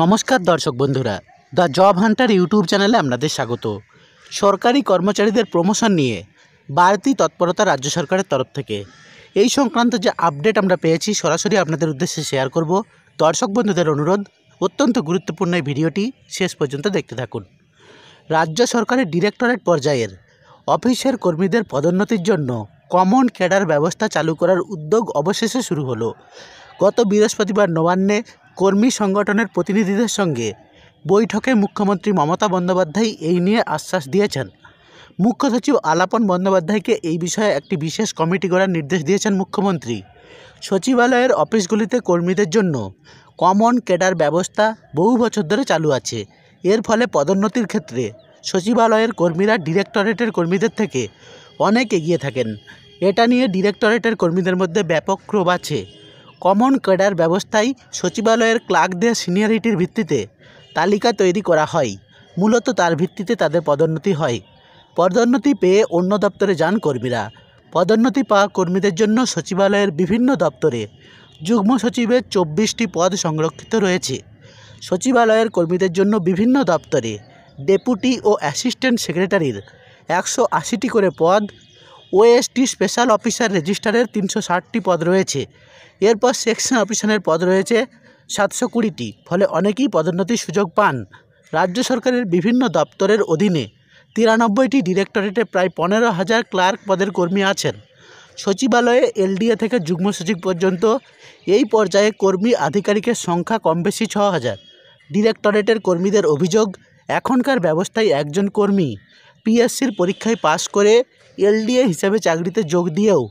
নমস্কার দর্শক বন্ধুরা দ্য জব হান্টার ইউটিউব চ্যানেলে আপনাদের স্বাগত সরকারি কর্মচারীদের প্রমোশন নিয়ে বাড়তি তৎপরতা রাজ্য সরকারের তরফ থেকে এই সংক্রান্ত যে আপডেট আমরা পেয়েছি সরাসরি আপনাদের উদ্দেশ্যে শেয়ার করব দর্শক বন্ধুদের অনুরোধ অত্যন্ত গুরুত্বপূর্ণ এই ভিডিওটি শেষ পর্যন্ত দেখতে থাকুন রাজ্য সরকারের ডিরেক্টরেট পর্যায়ের অফিসের কর্মীদের পদোন্নতির জন্য কমন ক্যাডার ব্যবস্থা চালু করার উদ্যোগ অবশেষে শুরু হলো গত বৃহস্পতিবার নবান্নে কর্মী সংগঠনের প্রতিনিধিদের সঙ্গে বৈঠকে মুখ্যমন্ত্রী মমতা বন্দ্যোপাধ্যায় এই নিয়ে আশ্বাস দিয়েছেন মুখ্য সচিব আলাপন বন্দ্যোপাধ্যায়কে এই বিষয়ে একটি বিশেষ কমিটি গড়ার নির্দেশ দিয়েছেন মুখ্যমন্ত্রী সচিবালয়ের অফিসগুলিতে কর্মীদের জন্য কমন কেডার ব্যবস্থা বহু বছর ধরে চালু আছে এর ফলে পদোন্নতির ক্ষেত্রে সচিবালয়ের কর্মীরা ডিরেক্টরেটের কর্মীদের থেকে অনেক এগিয়ে থাকেন এটা নিয়ে ডিরেক্টরেটের কর্মীদের মধ্যে ব্যাপক ক্ষোভ আছে কমন ক্যাডার ব্যবস্থায় সচিবালয়ের ক্লার্কদের সিনিয়রিটির ভিত্তিতে তালিকা তৈরি করা হয় মূলত তার ভিত্তিতে তাদের পদোন্নতি হয় পদোন্নতি পেয়ে অন্য দপ্তরে যান কর্মীরা পদোন্নতি পাওয়া কর্মীদের জন্য সচিবালয়ের বিভিন্ন দপ্তরে যুগ্ম সচিবের চব্বিশটি পদ সংরক্ষিত রয়েছে সচিবালয়ের কর্মীদের জন্য বিভিন্ন দপ্তরে ডেপুটি ও অ্যাসিস্ট্যান্ট সেক্রেটারির একশো আশিটি করে পদ ওএসটি স্পেশাল অফিসার রেজিস্টারের তিনশো ষাটটি পদ রয়েছে এরপর সেকশন অফিসারের পদ রয়েছে সাতশো কুড়িটি ফলে অনেকেই পদোন্নতির সুযোগ পান রাজ্য সরকারের বিভিন্ন দপ্তরের অধীনে তিরানব্বইটি ডিরেক্টরেটে প্রায় পনেরো হাজার ক্লার্ক পদের কর্মী আছেন সচিবালয়ে এলডিএ থেকে যুগ্ম সচিব পর্যন্ত এই পর্যায়ে কর্মী আধিকারিকের সংখ্যা কম বেশি ছ হাজার ডিরেক্টরেটের কর্মীদের অভিযোগ এখনকার ব্যবস্থায় একজন কর্মী পিএসসির পরীক্ষায় পাশ করে এলডিএ হিসাবে চাকরিতে যোগ দিয়েও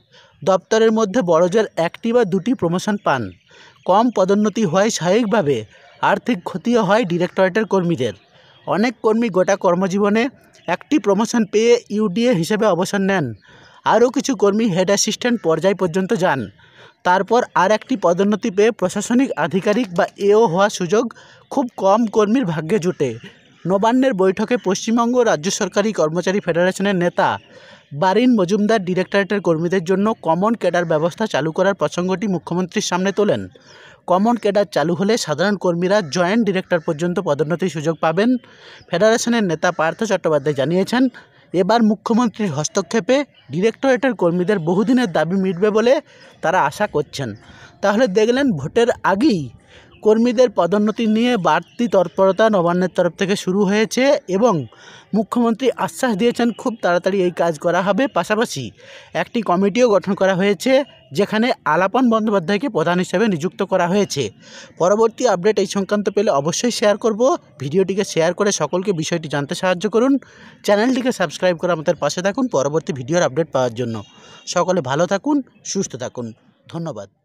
দপ্তরের মধ্যে বড়জোর একটি বা দুটি প্রমোশন পান কম পদোন্নতি হয় স্বাভাবিকভাবে আর্থিক ক্ষতিও হয় ডিরেক্টরেটের কর্মীদের অনেক কর্মী গোটা কর্মজীবনে একটি প্রমোশন পেয়ে ইউডিএ হিসেবে অবসর নেন আরও কিছু কর্মী হেড অ্যাসিস্ট্যান্ট পর্যায় পর্যন্ত যান তারপর আর একটি পদোন্নতি পেয়ে প্রশাসনিক আধিকারিক বা এও হওয়ার সুযোগ খুব কম কর্মীর ভাগ্যে জুটে নবান্নের বৈঠকে পশ্চিমবঙ্গ রাজ্য সরকারি কর্মচারী ফেডারেশনের নেতা বারিন মজুমদার ডিরেক্টরেটের কর্মীদের জন্য কমন ক্যাডার ব্যবস্থা চালু করার প্রসঙ্গটি মুখ্যমন্ত্রীর সামনে তোলেন কমন ক্যাডার চালু হলে সাধারণ কর্মীরা জয়েন্ট ডিরেক্টর পর্যন্ত পদোন্নতির সুযোগ পাবেন ফেডারেশনের নেতা পার্থ চট্টোপাধ্যায় জানিয়েছেন এবার মুখ্যমন্ত্রীর হস্তক্ষেপে ডিরেক্টরেটের কর্মীদের বহুদিনের দাবি মিটবে বলে তারা আশা করছেন তাহলে দেখলেন ভোটের আগেই কর্মীদের পদোন্নতি নিয়ে বাড়তি তৎপরতা নবান্নের তরফ থেকে শুরু হয়েছে এবং মুখ্যমন্ত্রী আশ্বাস দিয়েছেন খুব তাড়াতাড়ি এই কাজ করা হবে পাশাপাশি একটি কমিটিও গঠন করা হয়েছে যেখানে আলাপন বন্দ্যোপাধ্যায়কে প্রধান হিসেবে নিযুক্ত করা হয়েছে পরবর্তী আপডেট এই সংক্রান্ত পেলে অবশ্যই শেয়ার করব ভিডিওটিকে শেয়ার করে সকলকে বিষয়টি জানতে সাহায্য করুন চ্যানেলটিকে সাবস্ক্রাইব করে আমাদের পাশে থাকুন পরবর্তী ভিডিওর আপডেট পাওয়ার জন্য সকলে ভালো থাকুন সুস্থ থাকুন ধন্যবাদ